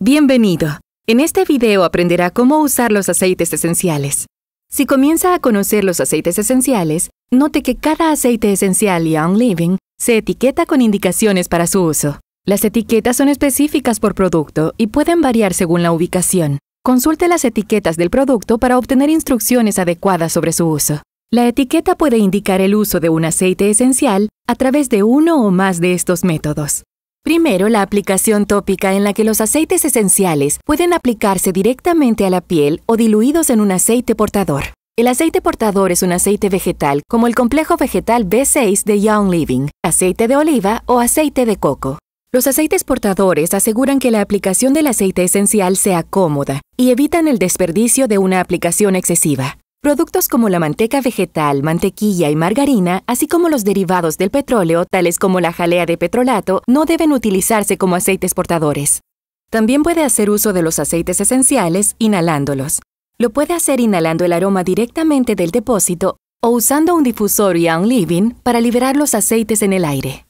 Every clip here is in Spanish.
Bienvenido. En este video aprenderá cómo usar los aceites esenciales. Si comienza a conocer los aceites esenciales, note que cada aceite esencial Young Living se etiqueta con indicaciones para su uso. Las etiquetas son específicas por producto y pueden variar según la ubicación. Consulte las etiquetas del producto para obtener instrucciones adecuadas sobre su uso. La etiqueta puede indicar el uso de un aceite esencial a través de uno o más de estos métodos. Primero, la aplicación tópica en la que los aceites esenciales pueden aplicarse directamente a la piel o diluidos en un aceite portador. El aceite portador es un aceite vegetal como el complejo vegetal B6 de Young Living, aceite de oliva o aceite de coco. Los aceites portadores aseguran que la aplicación del aceite esencial sea cómoda y evitan el desperdicio de una aplicación excesiva. Productos como la manteca vegetal, mantequilla y margarina, así como los derivados del petróleo, tales como la jalea de petrolato, no deben utilizarse como aceites portadores. También puede hacer uso de los aceites esenciales inhalándolos. Lo puede hacer inhalando el aroma directamente del depósito o usando un difusor y un living para liberar los aceites en el aire.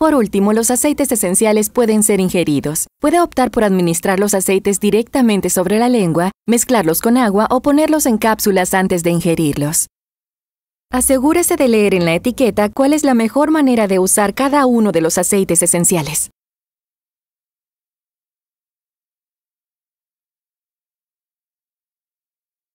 Por último, los aceites esenciales pueden ser ingeridos. Puede optar por administrar los aceites directamente sobre la lengua, mezclarlos con agua o ponerlos en cápsulas antes de ingerirlos. Asegúrese de leer en la etiqueta cuál es la mejor manera de usar cada uno de los aceites esenciales.